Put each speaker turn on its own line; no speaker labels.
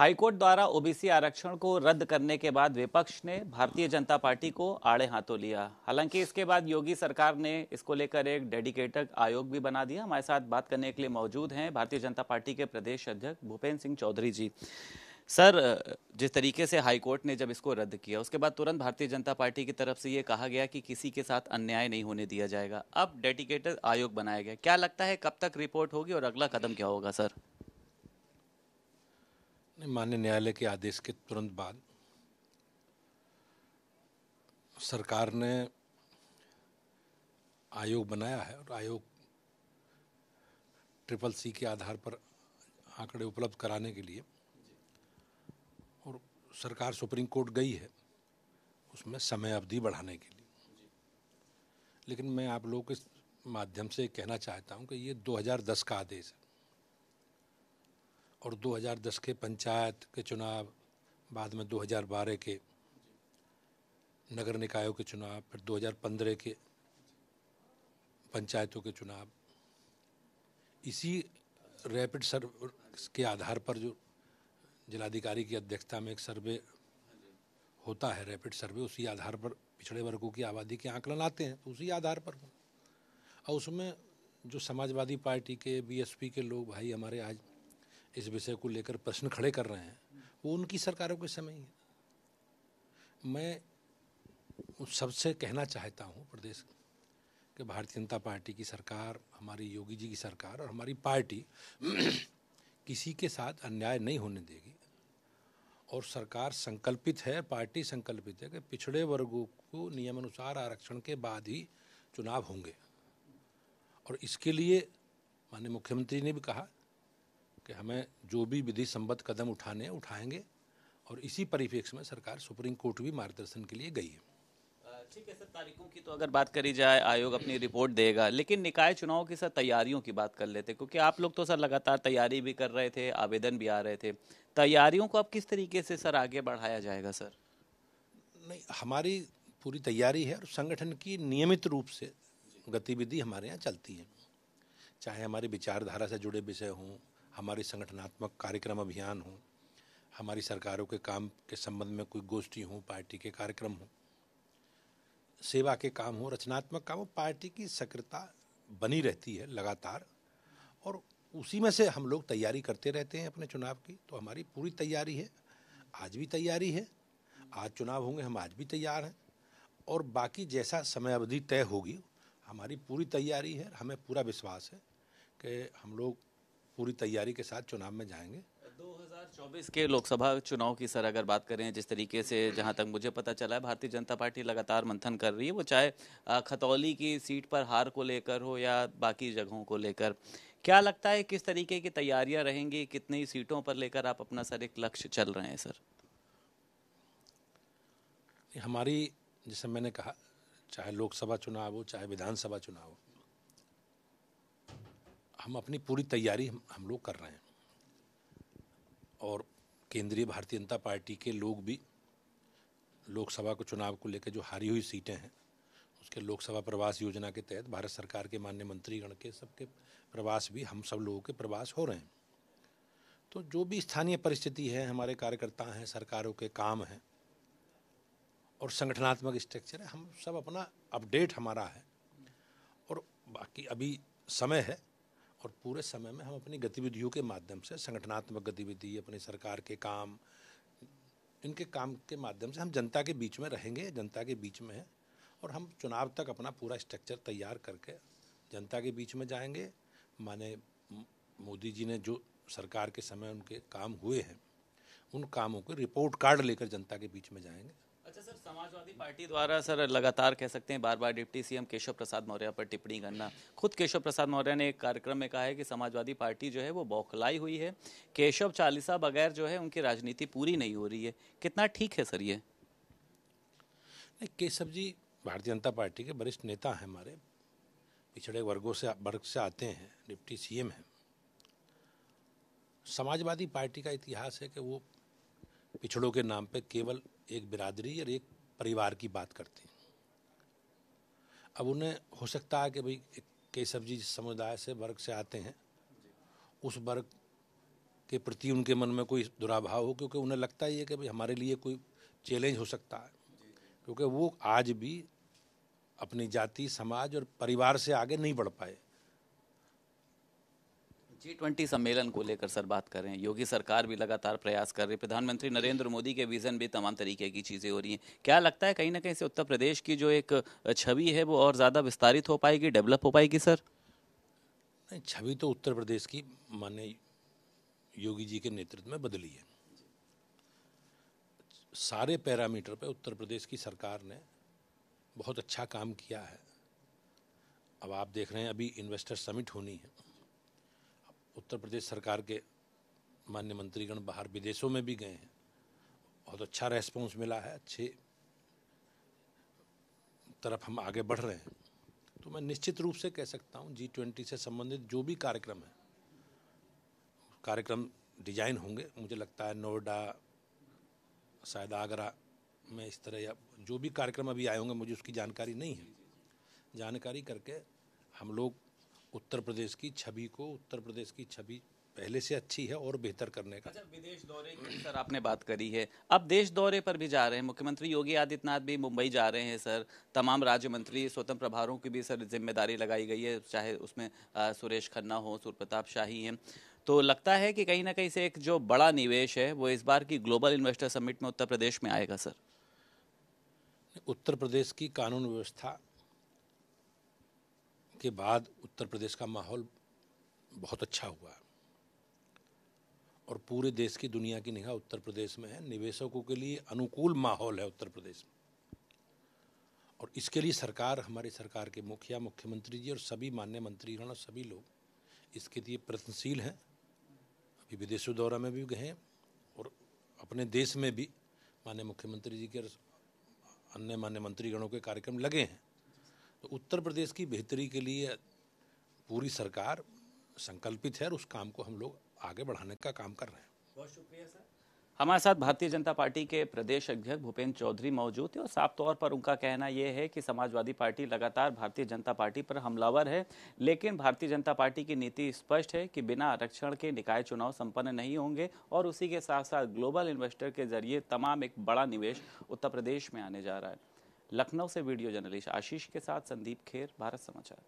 high court द्वारा OBC आरक्षण को रद्द करने के बाद विपक्ष ने भारतीय जनता पार्टी को आड़े हाथों लिया हालांकि इसके बाद योगी सरकार ने इसको लेकर एक डेडिकेटेड आयोग भी बना दिया हमारे साथ बात करने के लिए मौजूद हैं भारतीय जनता पार्टी के प्रदेश अध्यक्ष भूपेंद्र सिंह चौधरी जी सर जिस तरीके से हाईकोर्ट ने जब इसको रद्द किया उसके बाद तुरंत भारतीय जनता पार्टी की तरफ से ये कहा गया कि किसी के साथ अन्याय नहीं होने दिया जाएगा अब डेडिकेटेड आयोग बनाया गया क्या लगता है कब तक रिपोर्ट होगी और अगला कदम क्या होगा सर
मान्य न्यायालय के आदेश के तुरंत बाद सरकार ने आयोग बनाया है और आयोग ट्रिपल सी के आधार पर आंकड़े उपलब्ध कराने के लिए और सरकार सुप्रीम कोर्ट गई है उसमें समय अवधि बढ़ाने के लिए लेकिन मैं आप लोगों के माध्यम से कहना चाहता हूं कि ये 2010 का आदेश है और 2010 के पंचायत के चुनाव बाद में 2012 के नगर निकायों के चुनाव फिर 2015 के पंचायतों के चुनाव इसी रैपिड सर्व के आधार पर जो जिलाधिकारी की अध्यक्षता में एक सर्वे होता है रैपिड सर्वे उसी आधार पर पिछड़े वर्गों की आबादी के आंकलन आते हैं तो उसी आधार पर और उसमें जो समाजवादी पार्टी के बीएसपी के लोग भाई हमारे आज इस विषय को लेकर प्रश्न खड़े कर रहे हैं वो उनकी सरकारों के समय ही है मैं सबसे कहना चाहता हूँ प्रदेश कि भारतीय जनता पार्टी की सरकार हमारी योगी जी की सरकार और हमारी पार्टी किसी के साथ अन्याय नहीं होने देगी और सरकार संकल्पित है पार्टी संकल्पित है कि पिछड़े वर्गों को नियमानुसार आरक्षण के बाद ही चुनाव होंगे और इसके लिए माननीय मुख्यमंत्री ने भी कहा कि हमें जो भी विधि संबद्ध कदम उठाने उठाएंगे और इसी परिप्रेक्ष्य में सरकार सुप्रीम कोर्ट भी मार्गदर्शन के लिए गई है
ठीक है सर तारीखों की तो अगर बात करी जाए आयोग अपनी रिपोर्ट देगा लेकिन निकाय चुनाव की सर तैयारियों की बात कर लेते क्योंकि आप लोग तो सर लगातार तैयारी भी कर रहे थे आवेदन भी आ रहे थे तैयारियों को अब किस तरीके से सर आगे बढ़ाया जाएगा सर
नहीं हमारी पूरी तैयारी है और संगठन की नियमित रूप से गतिविधि हमारे यहाँ चलती है चाहे हमारी विचारधारा से जुड़े विषय हों हमारे संगठनात्मक कार्यक्रम अभियान हों हमारी सरकारों के काम के संबंध में कोई गोष्ठी हो पार्टी के कार्यक्रम हों सेवा के काम हो रचनात्मक काम हो पार्टी की सक्रियता बनी रहती है लगातार और उसी में से हम लोग तैयारी करते रहते हैं अपने चुनाव की तो हमारी पूरी तैयारी है आज भी तैयारी है आज चुनाव होंगे हम आज भी तैयार हैं और बाकी जैसा समय अवधि तय होगी हमारी पूरी तैयारी है हमें पूरा विश्वास है कि हम लोग पूरी तैयारी के साथ चुनाव में जाएंगे
2024 के लोकसभा चुनाव की सर अगर बात करें जिस तरीके से जहां तक मुझे पता चला है भारतीय जनता पार्टी लगातार मंथन कर रही है वो चाहे खतौली की सीट पर हार को लेकर हो या बाकी जगहों को लेकर क्या लगता है किस तरीके की तैयारियां रहेंगी कितनी सीटों पर लेकर आप अपना सर एक लक्ष्य चल रहे हैं सर
हमारी जैसे मैंने कहा चाहे लोकसभा चुनाव हो चाहे विधानसभा चुनाव हो हम अपनी पूरी तैयारी हम, हम लोग कर रहे हैं और केंद्रीय भारतीय जनता पार्टी के लोग भी लोकसभा को चुनाव को लेकर जो हारी हुई सीटें हैं उसके लोकसभा प्रवास योजना के तहत भारत सरकार के मान्य मंत्रीगण के सबके प्रवास भी हम सब लोगों के प्रवास हो रहे हैं तो जो भी स्थानीय परिस्थिति है हमारे कार्यकर्ता हैं सरकारों के काम हैं और संगठनात्मक स्ट्रक्चर है हम सब अपना अपडेट हमारा है और बाकी अभी समय है और पूरे समय में हम अपनी गतिविधियों के माध्यम से संगठनात्मक गतिविधि अपनी सरकार के काम इनके काम के माध्यम से हम जनता के बीच में रहेंगे जनता के बीच में हैं और हम चुनाव तक अपना पूरा स्ट्रक्चर तैयार करके जनता के बीच में जाएंगे माने मोदी जी ने जो सरकार के समय उनके काम हुए हैं उन कामों के रिपोर्ट कार्ड लेकर जनता के बीच में जाएंगे
अच्छा सर समाजवादी पार्टी द्वारा सर लगातार कह सकते हैं बार बार डिप्टी सीएम केशव प्रसाद मौर्य पर टिप्पणी करना खुद केशव प्रसाद मौर्य ने एक कार्यक्रम में कहा है कि समाजवादी पार्टी जो है वो बौखलाई हुई है केशव चालीसा बगैर जो है उनकी
राजनीति पूरी नहीं हो रही है कितना ठीक है सर ये केशव जी भारतीय जनता पार्टी के वरिष्ठ नेता हैं हमारे पिछड़े वर्गों से वर्ग से आते हैं डिप्टी सीएम हैं समाजवादी पार्टी का इतिहास है कि वो पिछड़ों के नाम पे केवल एक बिरादरी और एक परिवार की बात करते हैं अब उन्हें हो सकता है कि भाई कई सब्जी समुदाय से वर्ग से आते हैं उस वर्ग के प्रति उनके मन में कोई दुराभाव हो क्योंकि उन्हें लगता ही है कि भाई हमारे लिए कोई चैलेंज हो सकता है क्योंकि वो आज भी अपनी जाति समाज और परिवार से आगे नहीं बढ़ पाए
जी ट्वेंटी सम्मेलन को लेकर सर बात कर रहे हैं योगी सरकार भी लगातार प्रयास कर रही है प्रधानमंत्री नरेंद्र मोदी के विजन भी तमाम तरीके की चीज़ें हो रही हैं क्या लगता है कहीं ना कहीं से उत्तर प्रदेश की जो एक छवि है वो और ज़्यादा विस्तारित हो पाएगी डेवलप हो पाएगी सर
नहीं छवि तो उत्तर प्रदेश की माने योगी जी के नेतृत्व में बदली है सारे पैरामीटर पर उत्तर प्रदेश की सरकार ने बहुत अच्छा काम किया है अब आप देख रहे हैं अभी इन्वेस्टर समिट होनी है उत्तर प्रदेश सरकार के मान्य मंत्रीगण बाहर विदेशों में भी गए हैं बहुत अच्छा रेस्पॉन्स मिला है अच्छे तरफ हम आगे बढ़ रहे हैं तो मैं निश्चित रूप से कह सकता हूँ जी ट्वेंटी से संबंधित जो भी कार्यक्रम है कार्यक्रम डिजाइन होंगे मुझे लगता है नोएडा शायद आगरा में इस तरह या जो भी कार्यक्रम अभी आए होंगे मुझे उसकी जानकारी नहीं है जानकारी करके हम लोग उत्तर प्रदेश की छवि को उत्तर प्रदेश की छवि पहले से अच्छी है और बेहतर करने का अच्छा विदेश
दौरे की सर आपने बात करी है अब देश दौरे पर भी जा रहे हैं मुख्यमंत्री योगी आदित्यनाथ भी मुंबई जा रहे हैं सर तमाम राज्य मंत्री स्वतंत्र प्रभारों की भी सर जिम्मेदारी लगाई गई है चाहे उसमें आ, सुरेश खन्ना हो सूर्य प्रताप शाही हैं तो लगता है कि कहीं ना कहीं से एक जो बड़ा निवेश है वो इस बार की ग्लोबल इन्वेस्टर समिट में उत्तर प्रदेश में आएगा सर
उत्तर प्रदेश की कानून व्यवस्था के बाद उत्तर प्रदेश का माहौल बहुत अच्छा हुआ और पूरे देश की दुनिया की निगाह उत्तर प्रदेश में है निवेशकों के लिए अनुकूल माहौल है उत्तर प्रदेश में और इसके लिए सरकार हमारी सरकार के मुखिया मुख्यमंत्री जी और सभी मान्य मंत्रीगण और सभी लोग इसके लिए प्रयत्नशील हैं अभी विदेशों दौरा में भी गए और अपने देश में भी मान्य मुख्यमंत्री जी के अन्य मान्य मंत्रीगणों के कार्यक्रम लगे हैं तो उत्तर प्रदेश की बेहतरी के लिए पूरी सरकार संकल्पित है और उस काम को हम लोग आगे बढ़ाने का काम कर रहे हैं
बहुत शुक्रिया सर हमारे साथ भारतीय जनता पार्टी के प्रदेश अध्यक्ष भूपेंद्र चौधरी मौजूद थे और साफ तौर पर उनका कहना यह है कि समाजवादी पार्टी लगातार भारतीय जनता पार्टी पर हमलावर है लेकिन भारतीय जनता पार्टी की नीति स्पष्ट है कि बिना आरक्षण के निकाय चुनाव संपन्न नहीं होंगे और उसी के साथ साथ ग्लोबल इन्वेस्टर के जरिए तमाम एक बड़ा निवेश उत्तर प्रदेश में आने जा रहा है लखनऊ से वीडियो जर्नलिस्ट आशीष के साथ संदीप खेर भारत समाचार